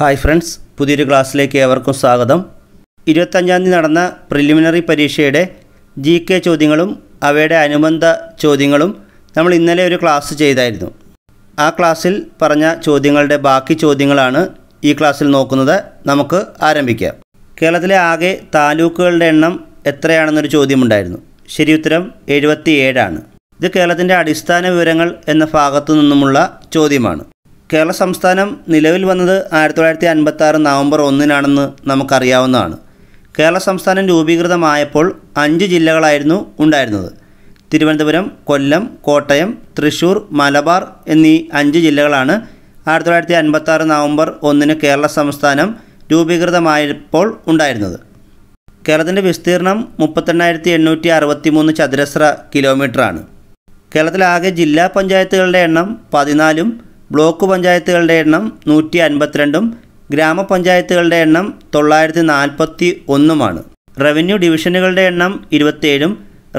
hi friends പുതിയൊരു ക്ലാസ്സിലേക്ക് ഏവർക്കും സ്വാഗതം ഇരുപത്തഞ്ചാം തീയതി നടന്ന പ്രിലിമിനറി പരീക്ഷയുടെ ജി കെ ചോദ്യങ്ങളും അവയുടെ അനുബന്ധ ചോദ്യങ്ങളും നമ്മൾ ഇന്നലെ ഒരു ക്ലാസ് ചെയ്തായിരുന്നു ആ ക്ലാസ്സിൽ പറഞ്ഞ ചോദ്യങ്ങളുടെ ബാക്കി ചോദ്യങ്ങളാണ് ഈ ക്ലാസ്സിൽ നോക്കുന്നത് നമുക്ക് ആരംഭിക്കാം കേരളത്തിലെ ആകെ താലൂക്കുകളുടെ എണ്ണം എത്രയാണെന്നൊരു ചോദ്യമുണ്ടായിരുന്നു ശരി ഉത്തരം എഴുപത്തിയേഴാണ് ഇത് കേരളത്തിൻ്റെ അടിസ്ഥാന വിവരങ്ങൾ എന്ന ഭാഗത്തു നിന്നുമുള്ള ചോദ്യമാണ് കേരള സംസ്ഥാനം നിലവിൽ വന്നത് ആയിരത്തി തൊള്ളായിരത്തി അൻപത്തി ആറ് നവംബർ ഒന്നിനാണെന്ന് നമുക്കറിയാവുന്നതാണ് കേരള സംസ്ഥാനം രൂപീകൃതമായപ്പോൾ അഞ്ച് ജില്ലകളായിരുന്നു ഉണ്ടായിരുന്നത് തിരുവനന്തപുരം കൊല്ലം കോട്ടയം തൃശ്ശൂർ മലബാർ എന്നീ അഞ്ച് ജില്ലകളാണ് ആയിരത്തി തൊള്ളായിരത്തി അൻപത്തി ആറ് നവംബർ ഒന്നിന് കേരള സംസ്ഥാനം രൂപീകൃതമായപ്പോൾ ഉണ്ടായിരുന്നത് കേരളത്തിൻ്റെ വിസ്തീർണം മുപ്പത്തെണ്ണായിരത്തി എണ്ണൂറ്റി അറുപത്തി മൂന്ന് ചതുരശ്ര കിലോമീറ്ററാണ് കേരളത്തിലാകെ ജില്ലാ പഞ്ചായത്തുകളുടെ എണ്ണം പതിനാലും ബ്ലോക്ക് പഞ്ചായത്തുകളുടെ എണ്ണം നൂറ്റി അൻപത്തിരണ്ടും ഗ്രാമപഞ്ചായത്തുകളുടെ എണ്ണം തൊള്ളായിരത്തി നാൽപ്പത്തി ഒന്നുമാണ് റവന്യൂ ഡിവിഷനുകളുടെ എണ്ണം ഇരുപത്തേഴും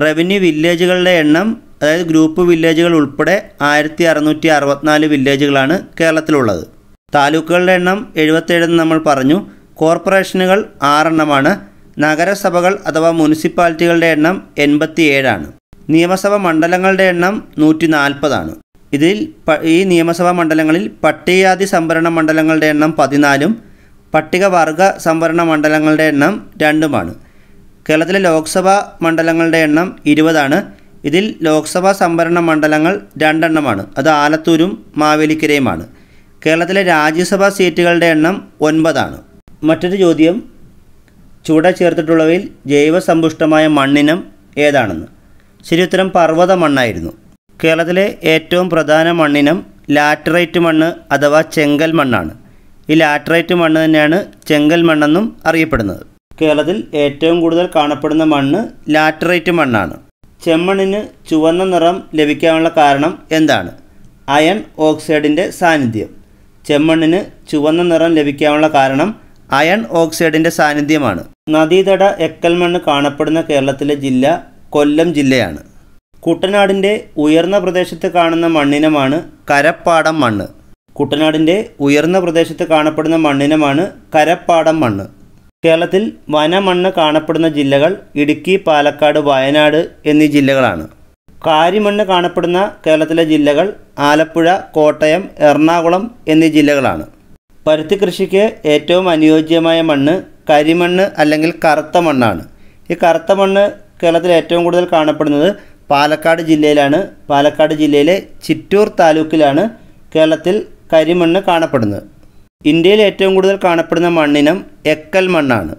റവന്യൂ വില്ലേജുകളുടെ എണ്ണം അതായത് ഗ്രൂപ്പ് വില്ലേജുകൾ ഉൾപ്പെടെ ആയിരത്തി അറുന്നൂറ്റി അറുപത്തിനാല് വില്ലേജുകളാണ് കേരളത്തിലുള്ളത് താലൂക്കുകളുടെ എണ്ണം എഴുപത്തേഴെന്ന് നമ്മൾ പറഞ്ഞു കോർപ്പറേഷനുകൾ ആറെണ്ണമാണ് നഗരസഭകൾ അഥവാ മുനിസിപ്പാലിറ്റികളുടെ എണ്ണം എൺപത്തി ഏഴാണ് നിയമസഭാ മണ്ഡലങ്ങളുടെ എണ്ണം നൂറ്റി നാൽപ്പതാണ് ഇതിൽ ഈ നിയമസഭാ മണ്ഡലങ്ങളിൽ പട്ടികജാതി സംവരണ മണ്ഡലങ്ങളുടെ എണ്ണം പതിനാലും പട്ടികവർഗ സംവരണ മണ്ഡലങ്ങളുടെ എണ്ണം രണ്ടുമാണ് കേരളത്തിലെ ലോക്സഭാ മണ്ഡലങ്ങളുടെ എണ്ണം ഇരുപതാണ് ഇതിൽ ലോക്സഭാ സംവരണ മണ്ഡലങ്ങൾ രണ്ടെണ്ണമാണ് അത് ആലത്തൂരും മാവേലിക്കരയുമാണ് കേരളത്തിലെ രാജ്യസഭാ സീറ്റുകളുടെ എണ്ണം ഒൻപതാണ് മറ്റൊരു ചോദ്യം ചുവടെ ചേർത്തിട്ടുള്ളവയിൽ ജൈവസമ്പുഷ്ടമായ മണ്ണിനം ഏതാണെന്ന് ശരി ഉത്തരം പർവ്വത മണ്ണായിരുന്നു കേരളത്തിലെ ഏറ്റവും പ്രധാന മണ്ണിനം ലാറ്ററൈറ്റ് മണ്ണ് അഥവാ ചെങ്കൽ മണ്ണാണ് ഈ ലാറ്ററൈറ്റ് മണ്ണ് തന്നെയാണ് ചെങ്കൽ മണ്ണെന്നും അറിയപ്പെടുന്നത് കേരളത്തിൽ ഏറ്റവും കൂടുതൽ കാണപ്പെടുന്ന മണ്ണ് ലാറ്ററൈറ്റ് മണ്ണാണ് ചെമ്മണ്ണിന് ചുവന്ന നിറം ലഭിക്കാനുള്ള കാരണം എന്താണ് അയൺ ഓക്സൈഡിൻ്റെ സാന്നിധ്യം ചെമ്മണ്ണിന് ചുവന്ന നിറം ലഭിക്കാനുള്ള കാരണം അയൺ ഓക്സൈഡിൻ്റെ സാന്നിധ്യമാണ് നദീതട എക്കൽ മണ്ണ് കാണപ്പെടുന്ന കേരളത്തിലെ ജില്ല കൊല്ലം ജില്ലയാണ് കുട്ടനാടിൻ്റെ ഉയർന്ന പ്രദേശത്ത് കാണുന്ന മണ്ണിനമാണ് കരപ്പാടം മണ്ണ് കുട്ടനാടിൻ്റെ ഉയർന്ന പ്രദേശത്ത് കാണപ്പെടുന്ന മണ്ണിനമാണ് കരപ്പാടം മണ്ണ് കേരളത്തിൽ വനമണ്ണ് കാണപ്പെടുന്ന ജില്ലകൾ ഇടുക്കി പാലക്കാട് വയനാട് എന്നീ ജില്ലകളാണ് കാരിമണ്ണ് കാണപ്പെടുന്ന കേരളത്തിലെ ജില്ലകൾ ആലപ്പുഴ കോട്ടയം എറണാകുളം എന്നീ ജില്ലകളാണ് പരുത്തി കൃഷിക്ക് ഏറ്റവും അനുയോജ്യമായ മണ്ണ് കരിമണ്ണ് അല്ലെങ്കിൽ കറുത്ത മണ്ണാണ് ഈ കറുത്ത മണ്ണ് കേരളത്തിൽ ഏറ്റവും കൂടുതൽ കാണപ്പെടുന്നത് പാലക്കാട് ജില്ലയിലാണ് പാലക്കാട് ജില്ലയിലെ ചിറ്റൂർ താലൂക്കിലാണ് കേരളത്തിൽ കരിമണ്ണ് കാണപ്പെടുന്നത് ഇന്ത്യയിൽ ഏറ്റവും കൂടുതൽ കാണപ്പെടുന്ന മണ്ണിനം എക്കൽ മണ്ണാണ്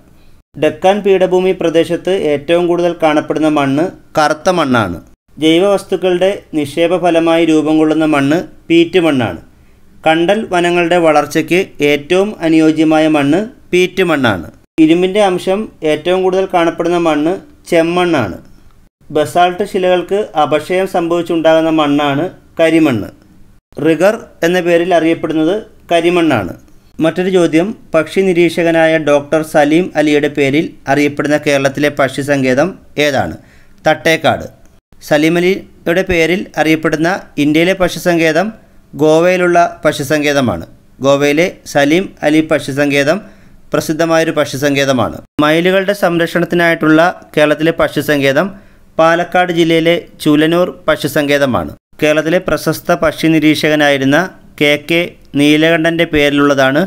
ഡെക്കാൻ പീഠഭൂമി പ്രദേശത്ത് ഏറ്റവും കൂടുതൽ കാണപ്പെടുന്ന മണ്ണ് കറുത്ത മണ്ണാണ് ജൈവവസ്തുക്കളുടെ നിക്ഷേപ ഫലമായി രൂപം കൊള്ളുന്ന മണ്ണ് പീറ്റ് മണ്ണാണ് കണ്ടൽ വനങ്ങളുടെ വളർച്ചയ്ക്ക് ഏറ്റവും അനുയോജ്യമായ മണ്ണ് പീറ്റ് മണ്ണാണ് ഇരുമ്പിൻ്റെ അംശം ഏറ്റവും കൂടുതൽ കാണപ്പെടുന്ന മണ്ണ് ചെമ്മണ്ണാണ് ബസാൾട്ട് ശിലകൾക്ക് അപക്ഷയം സംഭവിച്ചുണ്ടാകുന്ന മണ്ണാണ് കരിമണ്ണ് റിഗർ എന്ന പേരിൽ അറിയപ്പെടുന്നത് കരിമണ്ണാണ് മറ്റൊരു ചോദ്യം പക്ഷി നിരീക്ഷകനായ ഡോക്ടർ സലീം അലിയുടെ പേരിൽ അറിയപ്പെടുന്ന കേരളത്തിലെ പക്ഷി സങ്കേതം ഏതാണ് തട്ടേക്കാട് സലീം അലിയുടെ പേരിൽ അറിയപ്പെടുന്ന ഇന്ത്യയിലെ പക്ഷി സങ്കേതം ഗോവയിലുള്ള പക്ഷി സങ്കേതമാണ് ഗോവയിലെ സലീം അലി പക്ഷി സങ്കേതം പ്രസിദ്ധമായൊരു പക്ഷി സങ്കേതമാണ് മയിലുകളുടെ സംരക്ഷണത്തിനായിട്ടുള്ള കേരളത്തിലെ പക്ഷി സങ്കേതം പാലക്കാട് ജില്ലയിലെ ചുലനൂർ പശുസങ്കേതമാണ് കേരളത്തിലെ പ്രശസ്ത പക്ഷി നിരീക്ഷകനായിരുന്ന കെ കെ നീലകണ്ഠൻ്റെ പേരിലുള്ളതാണ്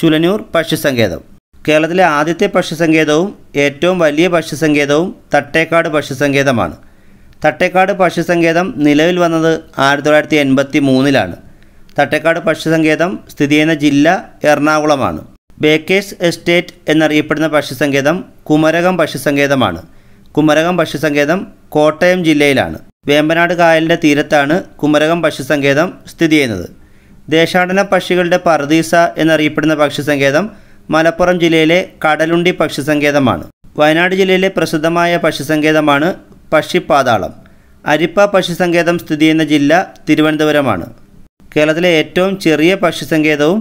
ചുലനൂർ പക്ഷിസങ്കേതം കേരളത്തിലെ ആദ്യത്തെ പക്ഷിസങ്കേതവും ഏറ്റവും വലിയ പക്ഷിസങ്കേതവും തട്ടേക്കാട് പക്ഷിസങ്കേതമാണ് തട്ടേക്കാട് പക്ഷിസങ്കേതം നിലവിൽ വന്നത് ആയിരത്തി തൊള്ളായിരത്തി എൺപത്തി മൂന്നിലാണ് തട്ടേക്കാട് പക്ഷിസങ്കേതം സ്ഥിതി ചെയ്യുന്ന ജില്ല എറണാകുളമാണ് ബേക്കേഴ്സ് എസ്റ്റേറ്റ് എന്നറിയപ്പെടുന്ന പക്ഷിസങ്കേതം കുമരകം പക്ഷിസങ്കേതമാണ് കുമരകം പക്ഷിസങ്കേതം കോട്ടയം ജില്ലയിലാണ് വേമ്പനാട് കായലിൻ്റെ തീരത്താണ് കുമരകം പക്ഷിസങ്കേതം സ്ഥിതി ചെയ്യുന്നത് ദേശാടന പക്ഷികളുടെ പർദീസ എന്നറിയപ്പെടുന്ന പക്ഷിസങ്കേതം മലപ്പുറം ജില്ലയിലെ കടലുണ്ടി പക്ഷിസങ്കേതമാണ് വയനാട് ജില്ലയിലെ പ്രസിദ്ധമായ പക്ഷിസങ്കേതമാണ് പക്ഷിപ്പാതാളം അരിപ്പ പക്ഷിസങ്കേതം സ്ഥിതി ചെയ്യുന്ന ജില്ല തിരുവനന്തപുരമാണ് കേരളത്തിലെ ഏറ്റവും ചെറിയ പക്ഷിസങ്കേതവും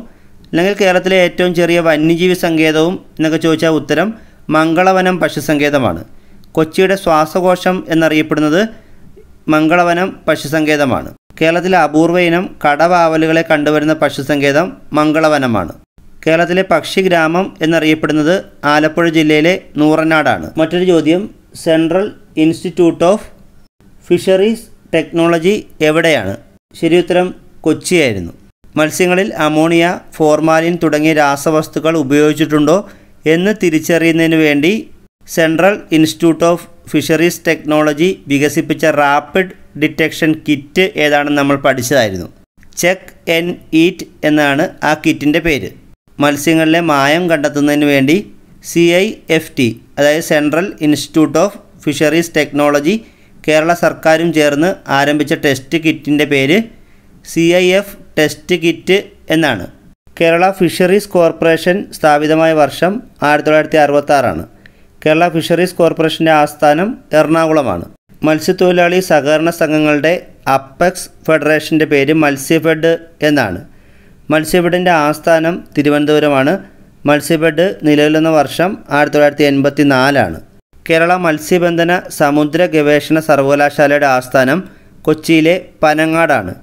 അല്ലെങ്കിൽ കേരളത്തിലെ ഏറ്റവും ചെറിയ വന്യജീവി സങ്കേതവും എന്നൊക്കെ ചോദിച്ചാൽ ഉത്തരം മംഗളവനം പക്ഷിസങ്കേതമാണ് കൊച്ചിയുടെ ശ്വാസകോശം എന്നറിയപ്പെടുന്നത് മംഗളവനം പക്ഷിസങ്കേതമാണ് കേരളത്തിലെ അപൂർവ ഇനം കടവാവലുകളെ കണ്ടുവരുന്ന പക്ഷിസങ്കേതം മംഗളവനമാണ് കേരളത്തിലെ പക്ഷി ഗ്രാമം എന്നറിയപ്പെടുന്നത് ആലപ്പുഴ ജില്ലയിലെ നൂറനാടാണ് മറ്റൊരു ചോദ്യം central institute of fisheries technology എവിടെയാണ് ശരിയുത്തരം കൊച്ചിയായിരുന്നു മത്സ്യങ്ങളിൽ അമോണിയ ഫോർമാലിൻ തുടങ്ങിയ രാസവസ്തുക്കൾ ഉപയോഗിച്ചിട്ടുണ്ടോ എന്ന് തിരിച്ചറിയുന്നതിന് വേണ്ടി central institute of fisheries technology വികസിപ്പിച്ച റാപ്പിഡ് ഡിറ്റക്ഷൻ കിറ്റ് ഏതാണെന്ന് നമ്മൾ പഠിച്ചതായിരുന്നു ചെക്ക് എൻ ഈറ്റ് എന്നാണ് ആ കിറ്റിൻ്റെ പേര് മത്സ്യങ്ങളിലെ മായം കണ്ടെത്തുന്നതിന് വേണ്ടി സി ഐ എഫ് ടി അതായത് central institute of fisheries technology Kerala സർക്കാരും ചേർന്ന് ആരംഭിച്ച ടെസ്റ്റ് കിറ്റിൻ്റെ പേര് C I F test kit എന്നാണ് കേരള ഫിഷറീസ് കോർപ്പറേഷൻ സ്ഥാപിതമായ വർഷം ആയിരത്തി തൊള്ളായിരത്തി അറുപത്താറാണ് കേരള ഫിഷറീസ് കോർപ്പറേഷൻ്റെ ആസ്ഥാനം എറണാകുളമാണ് മത്സ്യത്തൊഴിലാളി സഹകരണ സംഘങ്ങളുടെ അപ്പെക്സ് ഫെഡറേഷൻ്റെ പേര് മത്സ്യഫെഡ് എന്നാണ് മത്സ്യഫെഡിൻ്റെ ആസ്ഥാനം തിരുവനന്തപുരമാണ് മത്സ്യഫെഡ് നിലവിലുന്ന വർഷം ആയിരത്തി തൊള്ളായിരത്തി എൺപത്തി നാലാണ് കേരള മത്സ്യബന്ധന സമുദ്ര ഗവേഷണ സർവകലാശാലയുടെ ആസ്ഥാനം കൊച്ചിയിലെ പനങ്ങാടാണ്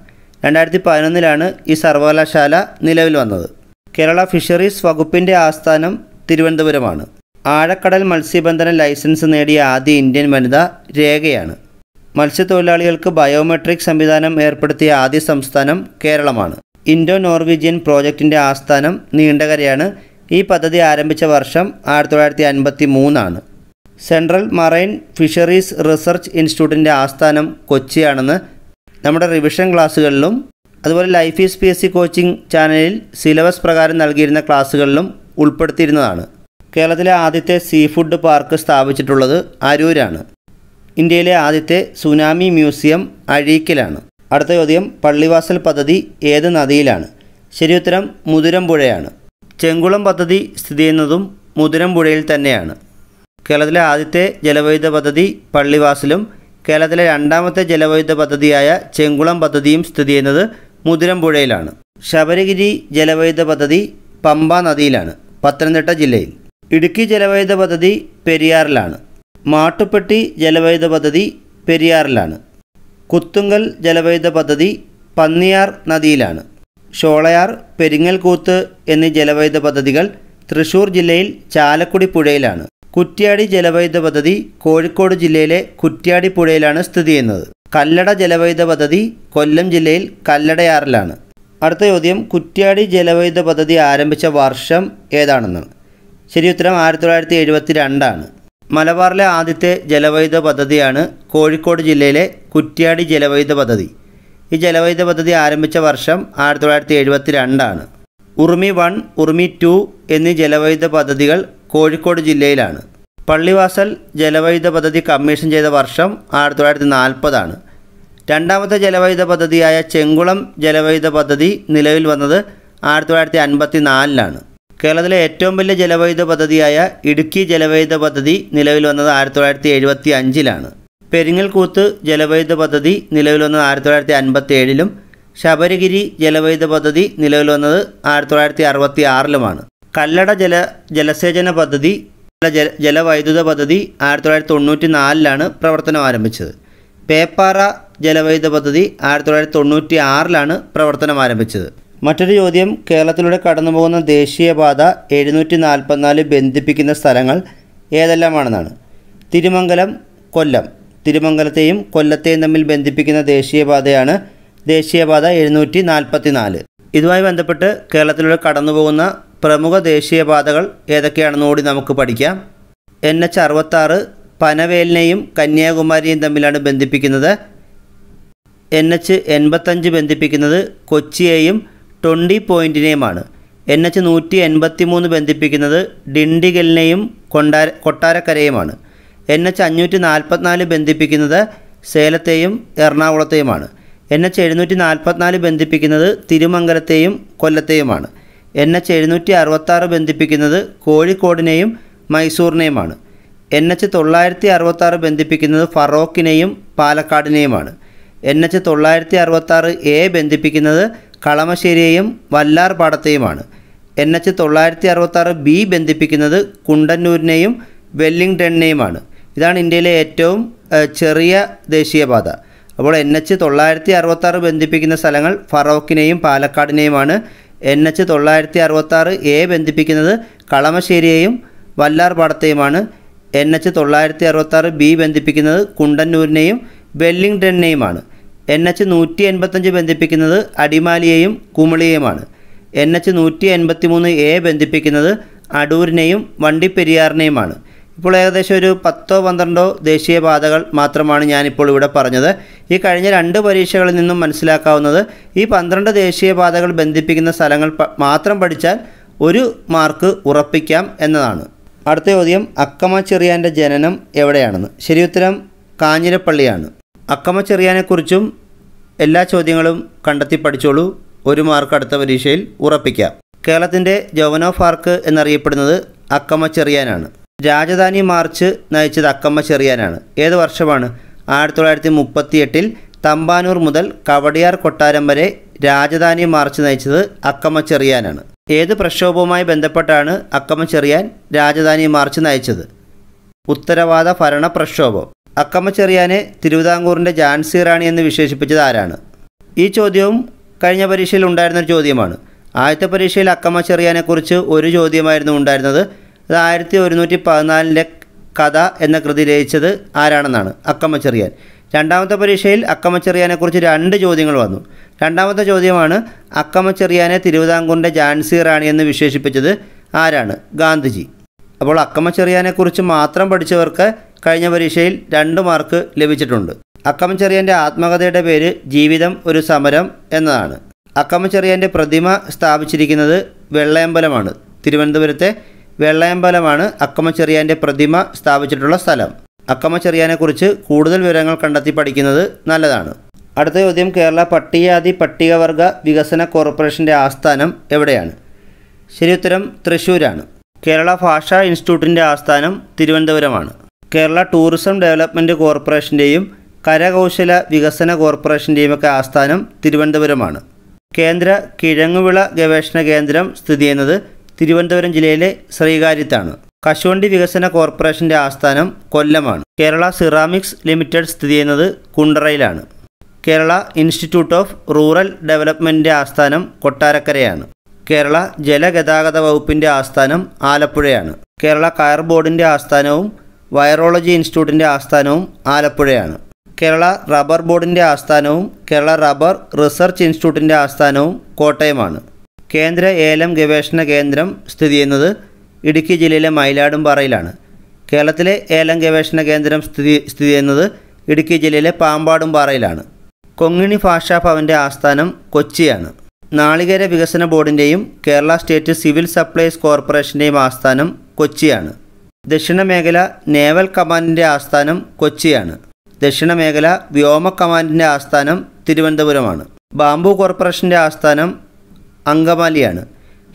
രണ്ടായിരത്തി പതിനൊന്നിലാണ് ഈ സർവകലാശാല നിലവിൽ വന്നത് കേരള ഫിഷറീസ് വകുപ്പിൻ്റെ ആസ്ഥാനം തിരുവനന്തപുരമാണ് ആഴക്കടൽ മത്സ്യബന്ധന ലൈസൻസ് നേടിയ ആദ്യ ഇന്ത്യൻ വനിത രേഖയാണ് മത്സ്യത്തൊഴിലാളികൾക്ക് ബയോമെട്രിക് സംവിധാനം ഏർപ്പെടുത്തിയ ആദ്യ സംസ്ഥാനം കേരളമാണ് ഇൻഡോ നോർവീജിയൻ പ്രോജക്റ്റിൻ്റെ ആസ്ഥാനം നീണ്ടകരയാണ് ഈ പദ്ധതി ആരംഭിച്ച വർഷം ആയിരത്തി തൊള്ളായിരത്തി അൻപത്തി മൂന്നാണ് സെൻട്രൽ മറൈൻ ഫിഷറീസ് റിസർച്ച് ഇൻസ്റ്റിറ്റ്യൂട്ടിൻ്റെ ആസ്ഥാനം കൊച്ചിയാണെന്ന് നമ്മുടെ റിവിഷൻ ക്ലാസ്സുകളിലും അതുപോലെ life is P S C coaching ചാനലിൽ സിലബസ് പ്രകാരം നൽകിയിരുന്ന ക്ലാസ്സുകളിലും ഉൾപ്പെടുത്തിയിരുന്നതാണ് കേരളത്തിലെ ആദ്യത്തെ സീ ഫുഡ് പാർക്ക് സ്ഥാപിച്ചിട്ടുള്ളത് അരൂരാണ് ഇന്ത്യയിലെ ആദ്യത്തെ സുനാമി മ്യൂസിയം അഴീക്കലാണ് അടുത്ത ചോദ്യം പള്ളിവാസൽ പദ്ധതി ഏത് നദിയിലാണ് ശരിയുത്തരം മുതിരമ്പുഴയാണ് ചെങ്കുളം പദ്ധതി സ്ഥിതി ചെയ്യുന്നതും മുതിരമ്പുഴയിൽ തന്നെയാണ് കേരളത്തിലെ ആദ്യത്തെ ജലവൈദ്യുത പദ്ധതി പള്ളിവാസലും കേരളത്തിലെ രണ്ടാമത്തെ ജലവൈദ്യുത പദ്ധതിയായ ചെങ്കുളം പദ്ധതിയും സ്ഥിതി ചെയ്യുന്നത് മുതിരമ്പുഴയിലാണ് ശബരിഗിരി ജലവൈദ്യുത പദ്ധതി പമ്പ നദിയിലാണ് പത്തനംതിട്ട ജില്ലയിൽ ഇടുക്കി ജലവൈദ്യുത പദ്ധതി പെരിയാറിലാണ് മാട്ടുപ്പെട്ടി ജലവൈദ്യുത പദ്ധതി പെരിയാറിലാണ് കുത്തുങ്കൽ ജലവൈദ്യുത പദ്ധതി പന്നിയാർ നദിയിലാണ് ഷോളയാർ പെരിങ്ങൽകൂത്ത് എന്നീ ജലവൈദ്യുത പദ്ധതികൾ തൃശൂർ ജില്ലയിൽ ചാലക്കുടി പുഴയിലാണ് കുറ്റ്യാടി ജലവൈദ്യുത പദ്ധതി കോഴിക്കോട് ജില്ലയിലെ കുറ്റ്യാടി പുഴയിലാണ് സ്ഥിതി ചെയ്യുന്നത് കല്ലട ജലവൈദ്യുത പദ്ധതി കൊല്ലം ജില്ലയിൽ കല്ലടയാറിലാണ് അടുത്ത ചോദ്യം കുറ്റ്യാടി ജലവൈദ്യുത പദ്ധതി ആരംഭിച്ച വർഷം ഏതാണെന്നാണ് ശരി ഉത്തരം ആയിരത്തി തൊള്ളായിരത്തി എഴുപത്തി രണ്ടാണ് മലബാറിലെ ആദ്യത്തെ ജലവൈദ്യുത പദ്ധതിയാണ് കോഴിക്കോട് ജില്ലയിലെ കുറ്റ്യാടി ജലവൈദ്യുത പദ്ധതി ഈ ജലവൈദ്യുത പദ്ധതി ആരംഭിച്ച വർഷം ആയിരത്തി തൊള്ളായിരത്തി എഴുപത്തി രണ്ടാണ് ഉറുമി വൺ ഉറുമി ടു എന്നീ ജലവൈദ്യുത പദ്ധതികൾ കോഴിക്കോട് ജില്ലയിലാണ് പള്ളിവാസൽ ജലവൈദ്യുത പദ്ധതി കമ്മീഷൻ ചെയ്ത വർഷം ആയിരത്തി തൊള്ളായിരത്തി നാൽപ്പതാണ് രണ്ടാമത്തെ ജലവൈദ്യുത പദ്ധതിയായ ചെങ്കുളം ജലവൈദ്യുത പദ്ധതി നിലവിൽ വന്നത് ആയിരത്തി തൊള്ളായിരത്തി അൻപത്തി നാലിലാണ് കേരളത്തിലെ ഏറ്റവും വലിയ ജലവൈദ്യുത പദ്ധതിയായ ഇടുക്കി ജലവൈദ്യുത പദ്ധതി നിലവിൽ വന്നത് ആയിരത്തി തൊള്ളായിരത്തി എഴുപത്തി അഞ്ചിലാണ് പെരിങ്ങൽകൂത്ത് ജലവൈദ്യുത പദ്ധതി നിലവിൽ വന്നത് ആയിരത്തി തൊള്ളായിരത്തി അൻപത്തി ഏഴിലും ശബരിഗിരി ജലവൈദ്യുത പദ്ധതി നിലവിൽ വന്നത് ആയിരത്തി തൊള്ളായിരത്തി അറുപത്തി ആറിലുമാണ് കല്ലട ജല ജലസേചന പദ്ധതി ജല ജലവൈദ്യുത പദ്ധതി ആയിരത്തി തൊള്ളായിരത്തി തൊണ്ണൂറ്റി നാലിലാണ് പ്രവർത്തനം ആരംഭിച്ചത് പേപ്പാറ ജലവൈദ്യുത പദ്ധതി ആയിരത്തി തൊള്ളായിരത്തി തൊണ്ണൂറ്റി ആറിലാണ് പ്രവർത്തനം ആരംഭിച്ചത് മറ്റൊരു ചോദ്യം കേരളത്തിലൂടെ കടന്നുപോകുന്ന ദേശീയപാത എഴുന്നൂറ്റി നാൽപ്പത്തിനാല് ബന്ധിപ്പിക്കുന്ന സ്ഥലങ്ങൾ ഏതെല്ലാമാണെന്നാണ് തിരുമംഗലം കൊല്ലം തിരുമംഗലത്തെയും കൊല്ലത്തെയും തമ്മിൽ ബന്ധിപ്പിക്കുന്ന ദേശീയപാതയാണ് ദേശീയപാത എഴുന്നൂറ്റി നാൽപ്പത്തി നാല് ഇതുമായി ബന്ധപ്പെട്ട് കേരളത്തിലൂടെ കടന്നുപോകുന്ന പ്രമുഖ ദേശീയപാതകൾ ഏതൊക്കെയാണെന്ന് കൂടി നമുക്ക് പഠിക്കാം എൻ എച്ച് അറുപത്താറ് പനവേലിനെയും കന്യാകുമാരിയെയും തമ്മിലാണ് ബന്ധിപ്പിക്കുന്നത് എൻ എച്ച് എൺപത്തഞ്ച് ബന്ധിപ്പിക്കുന്നത് കൊച്ചിയെയും ട്വൻ്റി പോയിൻറ്റിനെയുമാണ് എൻ എച്ച് നൂറ്റി എൺപത്തി മൂന്ന് ബന്ധിപ്പിക്കുന്നത് ഡിണ്ടിഗലിനെയും കൊണ്ടാര കൊട്ടാരക്കരയുമാണ് എൻ എച്ച് അഞ്ഞൂറ്റി നാൽപ്പത്തിനാല് ബന്ധിപ്പിക്കുന്നത് സേലത്തെയും എറണാകുളത്തെയുമാണ് എൻ എച്ച് എഴുന്നൂറ്റി നാൽപ്പത്തിനാല് ബന്ധിപ്പിക്കുന്നത് തിരുമംഗലത്തെയും കൊല്ലത്തെയുമാണ് എൻ എച്ച് എഴുന്നൂറ്റി അറുപത്താറ് ബന്ധിപ്പിക്കുന്നത് കോഴിക്കോടിനെയും മൈസൂറിനെയുമാണ് എൻ എച്ച് തൊള്ളായിരത്തി അറുപത്താറ് ബന്ധിപ്പിക്കുന്നത് ഫറോക്കിനെയും പാലക്കാടിനെയുമാണ് എൻ എച്ച് തൊള്ളായിരത്തി അറുപത്താറ് എ ബന്ധിപ്പിക്കുന്നത് കളമശ്ശേരിയെയും വല്ലാർ പാടത്തെയുമാണ് എൻ എച്ച് തൊള്ളായിരത്തി അറുപത്താറ് ബി ബന്ധിപ്പിക്കുന്നത് കുണ്ടന്നൂരിനെയും വെല്ലിംഗ്ടണിനെയുമാണ് ഇതാണ് ഇന്ത്യയിലെ ഏറ്റവും ചെറിയ ദേശീയപാത അപ്പോൾ എൻ എച്ച് തൊള്ളായിരത്തി അറുപത്താറ് ബന്ധിപ്പിക്കുന്ന സ്ഥലങ്ങൾ ഫറോക്കിനെയും പാലക്കാടിനെയുമാണ് എൻ എച്ച് തൊള്ളായിരത്തി അറുപത്താറ് എ ബന്ധിപ്പിക്കുന്നത് കളമശ്ശേരിയെയും വല്ലാർ പാടത്തെയുമാണ് എൻ എച്ച് തൊള്ളായിരത്തി അറുപത്താറ് ബി ബന്ധിപ്പിക്കുന്നത് കുണ്ടന്നൂരിനെയും വെല്ലിംഗ്ടണിനെയുമാണ് എൻ എച്ച് നൂറ്റി എൺപത്തഞ്ച് ബന്ധിപ്പിക്കുന്നത് അടിമാലിയെയും കുമളിയെയുമാണ് എൻ എച്ച് നൂറ്റി എൺപത്തി മൂന്ന് എ ബന്ധിപ്പിക്കുന്നത് അടൂരിനെയും വണ്ടിപ്പെരിയാറിനെയുമാണ് ഇപ്പോൾ ഏകദേശം ഒരു പത്തോ പന്ത്രണ്ടോ ദേശീയപാതകൾ മാത്രമാണ് ഞാനിപ്പോൾ ഇവിടെ പറഞ്ഞത് ഈ കഴിഞ്ഞ രണ്ട് പരീക്ഷകളിൽ നിന്നും മനസ്സിലാക്കാവുന്നത് ഈ പന്ത്രണ്ട് ദേശീയപാതകൾ ബന്ധിപ്പിക്കുന്ന സ്ഥലങ്ങൾ മാത്രം പഠിച്ചാൽ ഒരു മാർക്ക് ഉറപ്പിക്കാം എന്നതാണ് അടുത്ത ചോദ്യം അക്കമ ചെറിയാൻ്റെ ജനനം എവിടെയാണെന്ന് ശരിയുത്തരം കാഞ്ഞിരപ്പള്ളിയാണ് അക്കമ ചെറിയാനെക്കുറിച്ചും എല്ലാ ചോദ്യങ്ങളും കണ്ടെത്തി പഠിച്ചോളൂ ഒരു മാർക്ക് അടുത്ത പരീക്ഷയിൽ ഉറപ്പിക്കാം കേരളത്തിൻ്റെ ജവനോ ഫാർക്ക് എന്നറിയപ്പെടുന്നത് അക്കമ്മ ചെറിയാനാണ് രാജധാനി മാർച്ച് നയിച്ചത് അക്കമ്മ ചെറിയാനാണ് ഏത് വർഷമാണ് ആയിരത്തി തൊള്ളായിരത്തി മുപ്പത്തി എട്ടിൽ തമ്പാനൂർ മുതൽ കവടിയാർ കൊട്ടാരം വരെ രാജധാനി മാർച്ച് നയിച്ചത് അക്കമ്മ ചെറിയാനാണ് ഏത് പ്രക്ഷോഭവുമായി ബന്ധപ്പെട്ടാണ് അക്കമ്മ ചെറിയാൻ രാജധാനി മാർച്ച് നയിച്ചത് ഉത്തരവാദ ഭരണ പ്രക്ഷോഭം അക്കമ്മ ചെറിയാനെ തിരുവിതാംകൂറിൻ്റെ ജാൻസി റാണി എന്ന് വിശേഷിപ്പിച്ചത് ആരാണ് ഈ ചോദ്യവും കഴിഞ്ഞ പരീക്ഷയിൽ ഉണ്ടായിരുന്ന ഒരു ചോദ്യമാണ് ആദ്യത്തെ പരീക്ഷയിൽ അക്കമ്മ ചെറിയാനെക്കുറിച്ച് ഒരു ചോദ്യമായിരുന്നു ഉണ്ടായിരുന്നത് അത് ആയിരത്തി ഒരുന്നൂറ്റി പതിനാലിൻ്റെ കഥ എന്ന കൃതി രചിച്ചത് ആരാണെന്നാണ് അക്കമ്മ ചെറിയാൻ രണ്ടാമത്തെ പരീക്ഷയിൽ അക്കമ്മ ചെറിയാനെക്കുറിച്ച് രണ്ട് ചോദ്യങ്ങൾ വന്നു രണ്ടാമത്തെ ചോദ്യമാണ് അക്കമ്മ ചെറിയാനെ തിരുവിതാംകൂറിൻ്റെ ജാൻസി റാണി എന്ന് വിശേഷിപ്പിച്ചത് ആരാണ് ഗാന്ധിജി അപ്പോൾ അക്കമ്മ ചെറിയാനെക്കുറിച്ച് മാത്രം പഠിച്ചവർക്ക് കഴിഞ്ഞ പരീക്ഷയിൽ രണ്ട് മാർക്ക് ലഭിച്ചിട്ടുണ്ട് ചെറിയൻ്റെ ആത്മകഥയുടെ പേര് ജീവിതം ഒരു സമരം എന്നതാണ് ചെറിയൻ്റെ പ്രതിമ സ്ഥാപിച്ചിരിക്കുന്നത് വെള്ളയമ്പലമാണ് തിരുവനന്തപുരത്തെ വെള്ളയമ്പലമാണ് ചെറിയാൻ്റെ പ്രതിമ സ്ഥാപിച്ചിട്ടുള്ള സ്ഥലം ചെറിയാനെക്കുറിച്ച് കൂടുതൽ വിവരങ്ങൾ കണ്ടെത്തി പഠിക്കുന്നത് നല്ലതാണ് അടുത്ത ചോദ്യം കേരള പട്ടികജാതി പട്ടികവർഗ വികസന കോർപ്പറേഷൻ്റെ ആസ്ഥാനം എവിടെയാണ് ശരിയുത്തരം തൃശ്ശൂരാണ് കേരള ഭാഷാ ഇൻസ്റ്റിറ്റ്യൂട്ടിൻ്റെ ആസ്ഥാനം തിരുവനന്തപുരമാണ് കേരള ടൂറിസം ഡെവലപ്മെൻറ്റ് കോർപ്പറേഷൻ്റെയും കരകൗശല വികസന കോർപ്പറേഷൻ്റെയുമൊക്കെ ആസ്ഥാനം തിരുവനന്തപുരമാണ് കേന്ദ്ര കിഴങ്ങുവിള ഗവേഷണ കേന്ദ്രം സ്ഥിതി ചെയ്യുന്നത് തിരുവനന്തപുരം ജില്ലയിലെ ശ്രീകാര്യത്താണ് കശുവണ്ടി വികസന കോർപ്പറേഷൻ്റെ ആസ്ഥാനം കൊല്ലമാണ് കേരള സിറാമിക്സ് ലിമിറ്റഡ് സ്ഥിതി ചെയ്യുന്നത് കുണ്ടറയിലാണ് കേരള ഇൻസ്റ്റിറ്റ്യൂട്ട് ഓഫ് റൂറൽ ഡെവലപ്മെൻറ്റിൻ്റെ ആസ്ഥാനം കൊട്ടാരക്കരയാണ് കേരള ജലഗതാഗത വകുപ്പിൻ്റെ ആസ്ഥാനം ആലപ്പുഴയാണ് കേരള കയർ ബോർഡിൻ്റെ ആസ്ഥാനവും വൈറോളജി ഇൻസ്റ്റിറ്റ്യൂട്ടിൻ്റെ ആസ്ഥാനവും ആലപ്പുഴയാണ് കേരള റബ്ബർ ബോർഡിൻ്റെ ആസ്ഥാനവും കേരള റബ്ബർ റിസർച്ച് ഇൻസ്റ്റിറ്റ്യൂട്ടിൻ്റെ ആസ്ഥാനവും കോട്ടയമാണ് കേന്ദ്ര ഏലം ഗവേഷണ കേന്ദ്രം സ്ഥിതി ചെയ്യുന്നത് ഇടുക്കി ജില്ലയിലെ മയിലാടുംപാറയിലാണ് കേരളത്തിലെ ഏലം ഗവേഷണ കേന്ദ്രം സ്ഥിതി സ്ഥിതി ചെയ്യുന്നത് ഇടുക്കി ജില്ലയിലെ പാമ്പാടുംപാറയിലാണ് കൊങ്ങിണി ഭാഷാ ഭവൻ്റെ ആസ്ഥാനം കൊച്ചിയാണ് നാളികേര വികസന ബോർഡിൻ്റെയും കേരള സ്റ്റേറ്റ് സിവിൽ സപ്ലൈസ് കോർപ്പറേഷൻ്റെയും ആസ്ഥാനം കൊച്ചിയാണ് ദക്ഷിണ മേഖല നേവൽ കമാൻഡിൻ്റെ ആസ്ഥാനം കൊച്ചിയാണ് ദക്ഷിണ മേഖല വ്യോമ കമാൻഡിൻ്റെ ആസ്ഥാനം തിരുവനന്തപുരമാണ് ബാംബു കോർപ്പറേഷൻ്റെ ആസ്ഥാനം അങ്കമാലിയാണ്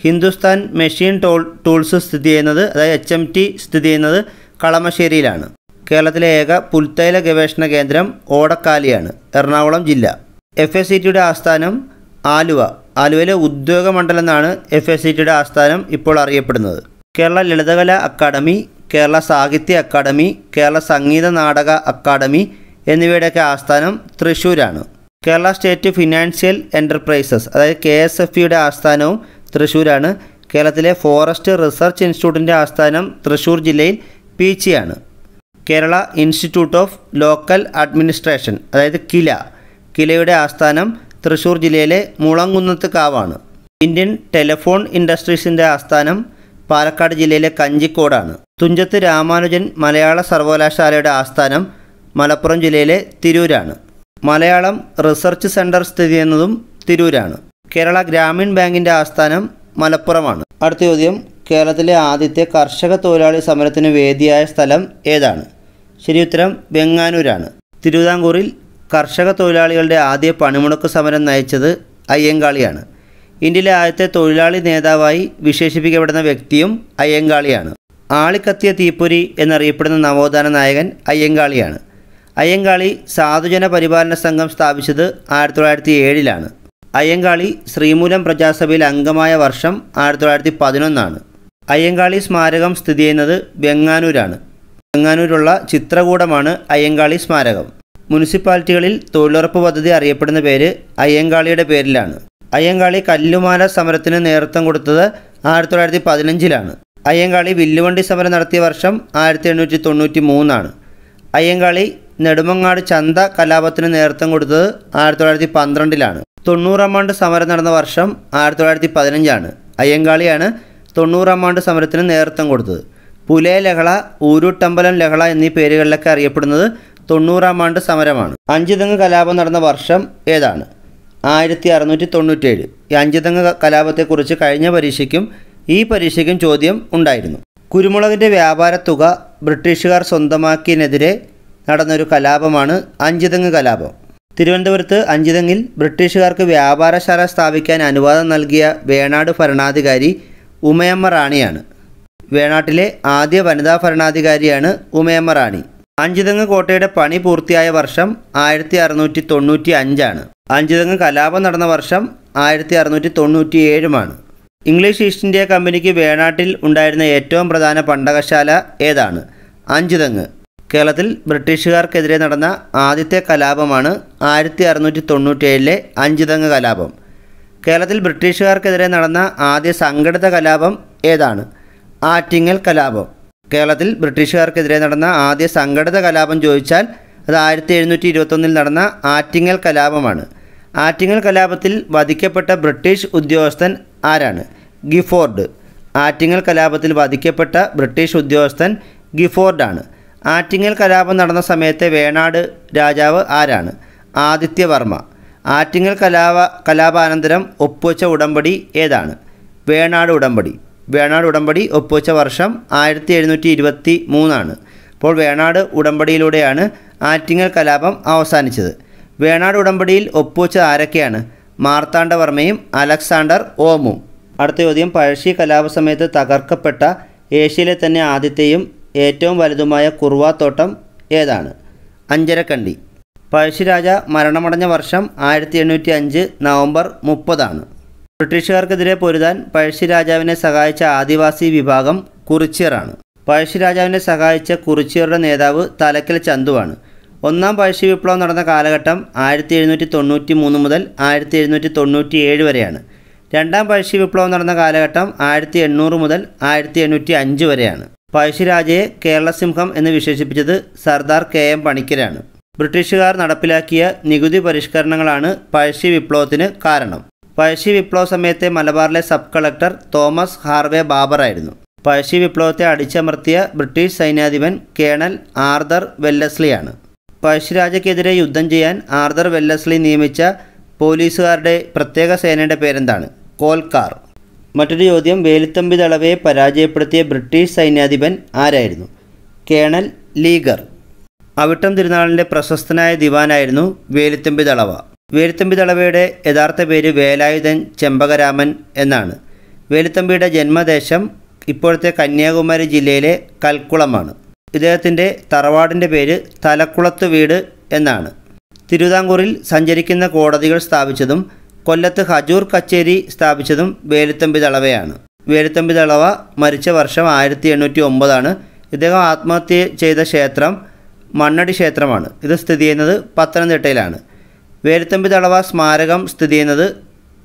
ഹിന്ദുസ്ഥാൻ മെഷീൻ ടോൾ ടൂൾസ് സ്ഥിതി ചെയ്യുന്നത് അതായത് എച്ച് എം ടി സ്ഥിതി ചെയ്യുന്നത് കളമശ്ശേരിയിലാണ് കേരളത്തിലെ ഏക പുൽത്തൈല ഗവേഷണ കേന്ദ്രം ഓടക്കാലിയാണ് എറണാകുളം ജില്ല എഫ് എസ് സി ടിയുടെ ആസ്ഥാനം ആലുവ ആലുവയിലെ മണ്ഡലം എന്നാണ് എഫ് എസ് സി ടിയുടെ ആസ്ഥാനം ഇപ്പോൾ അറിയപ്പെടുന്നത് കേരള ലളിതകല അക്കാദമി കേരള സാഹിത്യ അക്കാദമി കേരള സംഗീത നാടക അക്കാദമി എന്നിവയുടെയൊക്കെ ആസ്ഥാനം തൃശ്ശൂരാണ് കേരള സ്റ്റേറ്റ് ഫിനാൻഷ്യൽ എൻ്റർപ്രൈസസ് അതായത് കെ എസ് എഫ് ഇയുടെ ആസ്ഥാനവും തൃശ്ശൂരാണ് കേരളത്തിലെ ഫോറസ്റ്റ് റിസർച്ച് ഇൻസ്റ്റിറ്റ്യൂട്ടിൻ്റെ ആസ്ഥാനം തൃശ്ശൂർ ജില്ലയിൽ പീച്ചിയാണ് Kerala institute of local administration അതായത് കില കിലയുടെ ആസ്ഥാനം തൃശ്ശൂർ ജില്ലയിലെ മുളങ്കുന്നത്ത് കാവാണ് ഇന്ത്യൻ ടെലിഫോൺ ഇൻഡസ്ട്രീസിൻ്റെ ആസ്ഥാനം പാലക്കാട് ജില്ലയിലെ കഞ്ചിക്കോടാണ് തുഞ്ചത്ത് രാമാനുജൻ മലയാള സർവകലാശാലയുടെ ആസ്ഥാനം മലപ്പുറം ജില്ലയിലെ തിരൂരാണ് മലയാളം റിസർച്ച് സെൻറ്റർ സ്ഥിതി ചെയ്യുന്നതും തിരൂരാണ് കേരള ഗ്രാമീൺ ബാങ്കിൻ്റെ ആസ്ഥാനം മലപ്പുറമാണ് അടുത്ത ചോദ്യം കേരളത്തിലെ ആദ്യത്തെ കർഷക തൊഴിലാളി സമരത്തിന് വേദിയായ സ്ഥലം ഏതാണ് ശരിയുത്തരം ബെങ്ങാനൂരാണ് തിരുവിതാംകൂറിൽ കർഷക തൊഴിലാളികളുടെ ആദ്യ പണിമുടക്ക് സമരം നയിച്ചത് അയ്യങ്കാളിയാണ് ഇന്ത്യയിലെ ആദ്യത്തെ തൊഴിലാളി നേതാവായി വിശേഷിപ്പിക്കപ്പെടുന്ന വ്യക്തിയും അയ്യങ്കാളിയാണ് ആളിക്കത്തിയ തീപ്പൊരി എന്നറിയപ്പെടുന്ന നവോത്ഥാന നായകൻ അയ്യങ്കാളിയാണ് അയ്യങ്കാളി സാധുജന പരിപാലന സംഘം സ്ഥാപിച്ചത് ആയിരത്തി തൊള്ളായിരത്തി ഏഴിലാണ് അയ്യങ്കാളി ശ്രീമൂലം പ്രജാസഭയിൽ അംഗമായ വർഷം ആയിരത്തി തൊള്ളായിരത്തി പതിനൊന്നാണ് അയ്യങ്കാളി സ്മാരകം സ്ഥിതി ചെയ്യുന്നത് ബെങ്ങാനൂരാണ് ബെങ്ങാനൂരുള്ള ചിത്രകൂടമാണ് അയ്യങ്കാളി സ്മാരകം മുനിസിപ്പാലിറ്റികളിൽ തൊഴിലുറപ്പ് പദ്ധതി അറിയപ്പെടുന്ന പേര് അയ്യങ്കാളിയുടെ പേരിലാണ് അയ്യങ്കാളി കല്ലുമാല സമരത്തിന് നേതൃത്വം കൊടുത്തത് ആയിരത്തി തൊള്ളായിരത്തി പതിനഞ്ചിലാണ് അയ്യങ്കാളി വില്ലുവണ്ടി സമരം നടത്തിയ വർഷം ആയിരത്തി എണ്ണൂറ്റി തൊണ്ണൂറ്റി മൂന്നാണ് അയ്യങ്കാളി നെടുമങ്ങാട് ചന്ത കലാപത്തിന് നേതൃത്വം കൊടുത്തത് ആയിരത്തി തൊള്ളായിരത്തി പന്ത്രണ്ടിലാണ് തൊണ്ണൂറാം ആണ്ട് സമരം നടന്ന വർഷം ആയിരത്തി തൊള്ളായിരത്തി പതിനഞ്ചാണ് അയ്യങ്കാളിയാണ് തൊണ്ണൂറാം ആണ്ട് സമരത്തിന് നേതൃത്വം കൊടുത്തത് പുലേ ലഹള ഊരുട്ടമ്പലം ലഹള എന്നീ പേരുകളിലൊക്കെ അറിയപ്പെടുന്നത് തൊണ്ണൂറാം ആണ്ട് സമരമാണ് അഞ്ചുതെങ്ങ് കലാപം നടന്ന വർഷം ഏതാണ് ആയിരത്തി അറുന്നൂറ്റി തൊണ്ണൂറ്റേഴ് ഈ അഞ്ചുതങ്ങ കലാപത്തെക്കുറിച്ച് കഴിഞ്ഞ പരീക്ഷയ്ക്കും ഈ പരീക്ഷയ്ക്കും ചോദ്യം ഉണ്ടായിരുന്നു കുരുമുളകിൻ്റെ വ്യാപാര തുക ബ്രിട്ടീഷുകാർ സ്വന്തമാക്കിയതിനെതിരെ നടന്നൊരു കലാപമാണ് അഞ്ചുതങ്ങ് കലാപം തിരുവനന്തപുരത്ത് അഞ്ചുതങ്ങിൽ ബ്രിട്ടീഷുകാർക്ക് വ്യാപാരശാല സ്ഥാപിക്കാൻ അനുവാദം നൽകിയ വേണാട് ഭരണാധികാരി ഉമയമ്മ റാണിയാണ് വേണാട്ടിലെ ആദ്യ വനിതാ ഭരണാധികാരിയാണ് ഉമയമ്മ റാണി അഞ്ചുതങ്ങ് കോട്ടയുടെ പണി പൂർത്തിയായ വർഷം ആയിരത്തി അറുന്നൂറ്റി തൊണ്ണൂറ്റി അഞ്ചാണ് അഞ്ചുതെങ്ങ് കലാപം നടന്ന വർഷം ആയിരത്തി അറുന്നൂറ്റി തൊണ്ണൂറ്റി ഏഴുമാണ് ഇംഗ്ലീഷ് ഈസ്റ്റ് ഇന്ത്യ കമ്പനിക്ക് വേണാട്ടിൽ ഉണ്ടായിരുന്ന ഏറ്റവും പ്രധാന പണ്ടകശാല ഏതാണ് അഞ്ചുതെങ്ങ് കേരളത്തിൽ ബ്രിട്ടീഷുകാർക്കെതിരെ നടന്ന ആദ്യത്തെ കലാപമാണ് ആയിരത്തി അറുന്നൂറ്റി തൊണ്ണൂറ്റേഴിലെ അഞ്ചുതെങ്ങ് കലാപം കേരളത്തിൽ ബ്രിട്ടീഷുകാർക്കെതിരെ നടന്ന ആദ്യ സംഘടിത കലാപം ഏതാണ് ആറ്റിങ്ങൽ കലാപം കേരളത്തിൽ ബ്രിട്ടീഷുകാർക്കെതിരെ നടന്ന ആദ്യ സംഘടിത കലാപം ചോദിച്ചാൽ അത് ആയിരത്തി എഴുന്നൂറ്റി ഇരുപത്തൊന്നിൽ നടന്ന ആറ്റിങ്ങൽ കലാപമാണ് ആറ്റിങ്ങൽ കലാപത്തിൽ വധിക്കപ്പെട്ട ബ്രിട്ടീഷ് ഉദ്യോഗസ്ഥൻ ആരാണ് ഗിഫോർഡ് ആറ്റിങ്ങൽ കലാപത്തിൽ വധിക്കപ്പെട്ട ബ്രിട്ടീഷ് ഉദ്യോഗസ്ഥൻ ഗിഫോർഡാണ് ആറ്റിങ്ങൽ കലാപം നടന്ന സമയത്തെ വേണാട് രാജാവ് ആരാണ് ആദിത്യവർമ്മ ആറ്റിങ്ങൽ കലാപ കലാപാനന്തരം ഒപ്പുവെച്ച ഉടമ്പടി ഏതാണ് വേണാട് ഉടമ്പടി വേണാട് ഉടമ്പടി ഒപ്പുവെച്ച വർഷം ആയിരത്തി എഴുന്നൂറ്റി ഇരുപത്തി മൂന്നാണ് അപ്പോൾ വേണാട് ഉടമ്പടിയിലൂടെയാണ് ആറ്റിങ്ങൽ കലാപം അവസാനിച്ചത് വേണാട് ഉടമ്പടിയിൽ ഒപ്പുവെച്ചത് ആരൊക്കെയാണ് മാർത്താണ്ഡവർമ്മയും അലക്സാണ്ടർ ഓമും അടുത്ത ചോദ്യം പഴശ്ശി സമയത്ത് തകർക്കപ്പെട്ട ഏഷ്യയിലെ തന്നെ ആദ്യത്തെയും ഏറ്റവും വലുതുമായ കുറുവാത്തോട്ടം ഏതാണ് അഞ്ചരക്കണ്ടി പഴശ്ശിരാജ മരണമടഞ്ഞ വർഷം ആയിരത്തി എണ്ണൂറ്റി അഞ്ച് നവംബർ മുപ്പതാണ് ബ്രിട്ടീഷുകാർക്കെതിരെ പൊരുതാൻ പഴശ്ശിരാജാവിനെ സഹായിച്ച ആദിവാസി വിഭാഗം കുറിച്ചിയറാണ് പഴശ്ശിരാജാവിനെ സഹായിച്ച കുറിച്ചിയറുടെ നേതാവ് തലക്കൽ ചന്തുവാണ് ഒന്നാം പഴശ്ശി വിപ്ലവം നടന്ന കാലഘട്ടം ആയിരത്തി എഴുന്നൂറ്റി തൊണ്ണൂറ്റി മൂന്ന് മുതൽ ആയിരത്തി എഴുന്നൂറ്റി തൊണ്ണൂറ്റി ഏഴ് വരെയാണ് രണ്ടാം പഴശ്ശി വിപ്ലവം നടന്ന കാലഘട്ടം ആയിരത്തി എണ്ണൂറ് മുതൽ ആയിരത്തി എണ്ണൂറ്റി അഞ്ച് വരെയാണ് പഴശ്ശിരാജയെ കേരളസിംഹം എന്ന് വിശേഷിപ്പിച്ചത് സർദാർ കെ എം പണിക്കരാണ് ബ്രിട്ടീഷുകാർ നടപ്പിലാക്കിയ നികുതി പരിഷ്കരണങ്ങളാണ് പഴശ്ശി വിപ്ലവത്തിന് കാരണം പഴശ്ശി വിപ്ലവ സമയത്തെ മലബാറിലെ സബ് കളക്ടർ തോമസ് ഹാർവേ ബാബറായിരുന്നു പഴശ്ശി വിപ്ലവത്തെ അടിച്ചമർത്തിയ ബ്രിട്ടീഷ് സൈന്യാധിപൻ കേണൽ ആർദർ വെല്ലസ്ലിയാണ് പഴശ്ശിരാജയ്ക്കെതിരെ യുദ്ധം ചെയ്യാൻ ആർദർ വെല്ലസ്ലി നിയമിച്ച പോലീസുകാരുടെ പ്രത്യേക സേനയുടെ പേരെന്താണ് കോൽക്കാർ മറ്റൊരു ചോദ്യം വേലുത്തമ്പി തളവയെ പരാജയപ്പെടുത്തിയ ബ്രിട്ടീഷ് സൈന്യാധിപൻ ആരായിരുന്നു കേണൽ ലീഗർ അവിട്ടം തിരുനാളിൻ്റെ പ്രശസ്തനായ ദിവാനായിരുന്നു വേലുത്തമ്പി തളവ വേലുത്തമ്പി തളവയുടെ യഥാർത്ഥ പേര് വേലായുധൻ ചെമ്പകരാമൻ എന്നാണ് വേലുത്തമ്പിയുടെ ജന്മദേശം ഇപ്പോഴത്തെ കന്യാകുമാരി ജില്ലയിലെ കൽക്കുളമാണ് ഇദ്ദേഹത്തിൻ്റെ തറവാടിൻ്റെ പേര് തലക്കുളത്ത് വീട് എന്നാണ് തിരുവിതാംകൂറിൽ സഞ്ചരിക്കുന്ന കോടതികൾ സ്ഥാപിച്ചതും കൊല്ലത്ത് ഹജൂർ കച്ചേരി സ്ഥാപിച്ചതും വേലുത്തമ്പി തളവയാണ് വേലുത്തമ്പി തളവ മരിച്ച വർഷം ആയിരത്തി എണ്ണൂറ്റി ഒമ്പതാണ് ഇദ്ദേഹം ആത്മഹത്യ ചെയ്ത ക്ഷേത്രം മണ്ണടി ക്ഷേത്രമാണ് ഇത് സ്ഥിതി ചെയ്യുന്നത് പത്തനംതിട്ടയിലാണ് വേലുത്തമ്പി തളവ സ്മാരകം സ്ഥിതി ചെയ്യുന്നത്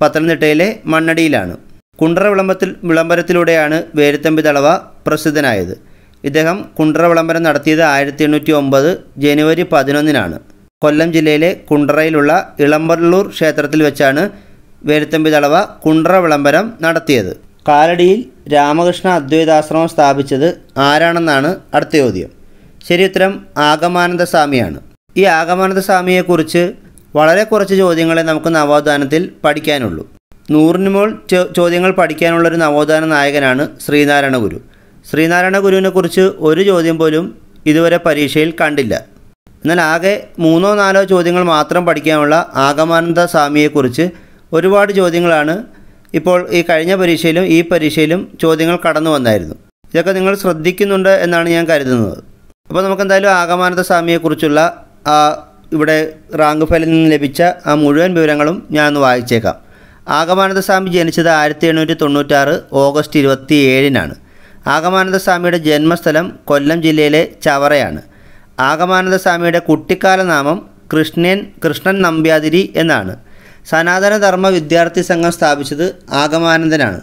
പത്തനംതിട്ടയിലെ മണ്ണടിയിലാണ് കുണ്ടറ വിളംബത്തിൽ വിളംബരത്തിലൂടെയാണ് വേലുത്തമ്പി തളവ പ്രസിദ്ധനായത് ഇദ്ദേഹം കുണ്ട്ര വിളംബരം നടത്തിയത് ആയിരത്തി എണ്ണൂറ്റി ഒമ്പത് ജനുവരി പതിനൊന്നിനാണ് കൊല്ലം ജില്ലയിലെ കുണ്ട്രയിലുള്ള ഇളമ്പള്ളൂർ ക്ഷേത്രത്തിൽ വെച്ചാണ് വേലുത്തമ്പി തളവ കുണ്ട്ര വിളംബരം നടത്തിയത് കാലടിയിൽ രാമകൃഷ്ണ അദ്വൈതാശ്രമം സ്ഥാപിച്ചത് ആരാണെന്നാണ് അടുത്ത ചോദ്യം ശരി ഉത്തരം ആഗമാനന്ദ സ്വാമിയാണ് ഈ ആഗമാനന്ദ സ്വാമിയെക്കുറിച്ച് വളരെ കുറച്ച് ചോദ്യങ്ങളെ നമുക്ക് നവോത്ഥാനത്തിൽ പഠിക്കാനുള്ളൂ നൂറിനുമോൾ മുകൾ ചോദ്യങ്ങൾ പഠിക്കാനുള്ളൊരു നവോത്ഥാന നായകനാണ് ശ്രീനാരായണ ഗുരു ശ്രീനാരായണ ഗുരുവിനെക്കുറിച്ച് ഒരു ചോദ്യം പോലും ഇതുവരെ പരീക്ഷയിൽ കണ്ടില്ല എന്നാൽ ആകെ മൂന്നോ നാലോ ചോദ്യങ്ങൾ മാത്രം പഠിക്കാനുള്ള ആഗമാനന്ദ സ്വാമിയെക്കുറിച്ച് ഒരുപാട് ചോദ്യങ്ങളാണ് ഇപ്പോൾ ഈ കഴിഞ്ഞ പരീക്ഷയിലും ഈ പരീക്ഷയിലും ചോദ്യങ്ങൾ കടന്നു വന്നായിരുന്നു ഇതൊക്കെ നിങ്ങൾ ശ്രദ്ധിക്കുന്നുണ്ട് എന്നാണ് ഞാൻ കരുതുന്നത് അപ്പോൾ നമുക്കെന്തായാലും ആഗമാനന്ദ സ്വാമിയെക്കുറിച്ചുള്ള ആ ഇവിടെ റാങ്ക് ഫയലിൽ നിന്ന് ലഭിച്ച ആ മുഴുവൻ വിവരങ്ങളും ഞാൻ ഒന്ന് വായിച്ചേക്കാം ആഗമാനന്ദ സ്വാമി ജനിച്ചത് ആയിരത്തി എണ്ണൂറ്റി തൊണ്ണൂറ്റാറ് ഓഗസ്റ്റ് ഇരുപത്തി ഏഴിനാണ് ആഗമാനന്ദ സ്വാമിയുടെ ജന്മസ്ഥലം കൊല്ലം ജില്ലയിലെ ചവറയാണ് ആഗമാനന്ദ സ്വാമിയുടെ കുട്ടിക്കാല നാമം കൃഷ്ണൻ കൃഷ്ണൻ നമ്പ്യാതിരി എന്നാണ് സനാതനധർമ്മ വിദ്യാർത്ഥി സംഘം സ്ഥാപിച്ചത് ആഗമാനന്ദനാണ്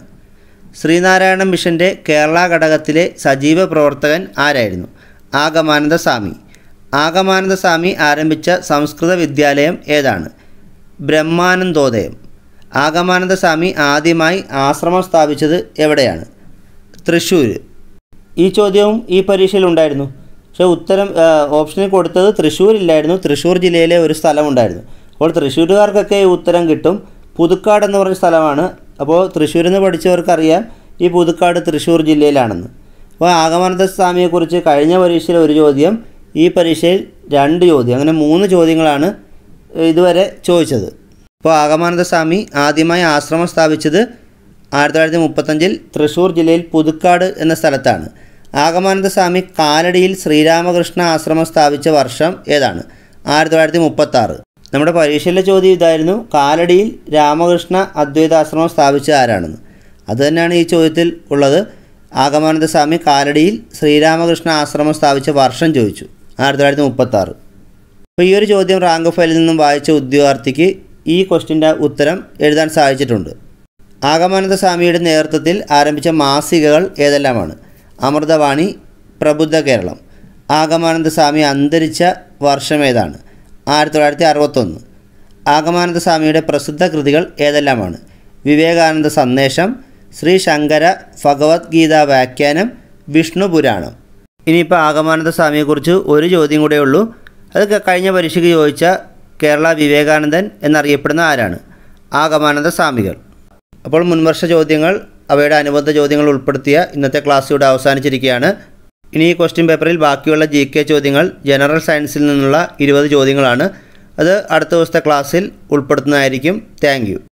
ശ്രീനാരായണ മിഷൻ്റെ കേരള ഘടകത്തിലെ സജീവ പ്രവർത്തകൻ ആരായിരുന്നു ആഗമാനന്ദ സ്വാമി ആഗമാനന്ദ സ്വാമി ആരംഭിച്ച സംസ്കൃത വിദ്യാലയം ഏതാണ് ബ്രഹ്മാനന്ദോദയം ആഗമാനന്ദ സ്വാമി ആദ്യമായി ആശ്രമം സ്ഥാപിച്ചത് എവിടെയാണ് തൃശ്ശൂർ ഈ ചോദ്യവും ഈ പരീക്ഷയിൽ ഉണ്ടായിരുന്നു പക്ഷേ ഉത്തരം ഓപ്ഷനിൽ കൊടുത്തത് തൃശ്ശൂർ ഇല്ലായിരുന്നു തൃശ്ശൂർ ജില്ലയിലെ ഒരു സ്ഥലമുണ്ടായിരുന്നു അപ്പോൾ തൃശ്ശൂരുകാർക്കൊക്കെ ഈ ഉത്തരം കിട്ടും പുതുക്കാട് എന്ന് പറഞ്ഞ സ്ഥലമാണ് അപ്പോൾ തൃശ്ശൂരിൽ നിന്ന് പഠിച്ചവർക്കറിയാം ഈ പുതുക്കാട് തൃശ്ശൂർ ജില്ലയിലാണെന്ന് അപ്പോൾ ആഗമാനന്ദ സ്വാമിയെക്കുറിച്ച് കഴിഞ്ഞ പരീക്ഷയിൽ ഒരു ചോദ്യം ഈ പരീക്ഷയിൽ രണ്ട് ചോദ്യം അങ്ങനെ മൂന്ന് ചോദ്യങ്ങളാണ് ഇതുവരെ ചോദിച്ചത് അപ്പോൾ ആഗമാനന്ദ സ്വാമി ആദ്യമായി ആശ്രമം സ്ഥാപിച്ചത് ആയിരത്തി തൊള്ളായിരത്തി മുപ്പത്തഞ്ചിൽ തൃശ്ശൂർ ജില്ലയിൽ പുതുക്കാട് എന്ന സ്ഥലത്താണ് സ്വാമി കാലടിയിൽ ശ്രീരാമകൃഷ്ണ ആശ്രമം സ്ഥാപിച്ച വർഷം ഏതാണ് ആയിരത്തി തൊള്ളായിരത്തി മുപ്പത്താറ് നമ്മുടെ പരീക്ഷയിലെ ചോദ്യം ഇതായിരുന്നു കാലടിയിൽ രാമകൃഷ്ണ അദ്വൈതാശ്രമം സ്ഥാപിച്ച ആരാണെന്ന് അതുതന്നെയാണ് ഈ ചോദ്യത്തിൽ ഉള്ളത് സ്വാമി കാലടിയിൽ ശ്രീരാമകൃഷ്ണ ആശ്രമം സ്ഥാപിച്ച വർഷം ചോദിച്ചു ആയിരത്തി തൊള്ളായിരത്തി മുപ്പത്താറ് അപ്പോൾ ഈ ഒരു ചോദ്യം റാങ്ക് ഫയലിൽ നിന്നും വായിച്ച ഉദ്യോഗാർത്ഥിക്ക് ഈ ക്വസ്റ്റിൻ്റെ ഉത്തരം എഴുതാൻ സാധിച്ചിട്ടുണ്ട് ആഗമാനന്ദ സ്വാമിയുടെ നേതൃത്വത്തിൽ ആരംഭിച്ച മാസികകൾ ഏതെല്ലാമാണ് അമൃതവാണി പ്രബുദ്ധ കേരളം ആഗമാനന്ദ സ്വാമി അന്തരിച്ച വർഷം ഏതാണ് ആയിരത്തി തൊള്ളായിരത്തി അറുപത്തൊന്ന് ആഗമാനന്ദ സ്വാമിയുടെ പ്രസിദ്ധ കൃതികൾ ഏതെല്ലാമാണ് വിവേകാനന്ദ സന്ദേശം ശ്രീ ശങ്കര ഭഗവത്ഗീത വ്യാഖ്യാനം വിഷ്ണു പുരാണം ഇനിയിപ്പോൾ ആഗമാനന്ദ സ്വാമിയെക്കുറിച്ച് ഒരു ചോദ്യം കൂടെ ഉള്ളൂ അത് കഴിഞ്ഞ പരീക്ഷയ്ക്ക് ചോദിച്ച കേരള വിവേകാനന്ദൻ എന്നറിയപ്പെടുന്ന ആരാണ് ആഗമാനന്ദ സ്വാമികൾ അപ്പോൾ മുൻവർഷ ചോദ്യങ്ങൾ അവയുടെ അനുബന്ധ ചോദ്യങ്ങൾ ഉൾപ്പെടുത്തിയ ഇന്നത്തെ ക്ലാസ് ഇവിടെ അവസാനിച്ചിരിക്കുകയാണ് ഇനി ഈ ക്വസ്റ്റ്യൻ പേപ്പറിൽ ബാക്കിയുള്ള ജി കെ ചോദ്യങ്ങൾ ജനറൽ സയൻസിൽ നിന്നുള്ള ഇരുപത് ചോദ്യങ്ങളാണ് അത് അടുത്ത ദിവസത്തെ ക്ലാസ്സിൽ ഉൾപ്പെടുത്തുന്നതായിരിക്കും താങ്ക്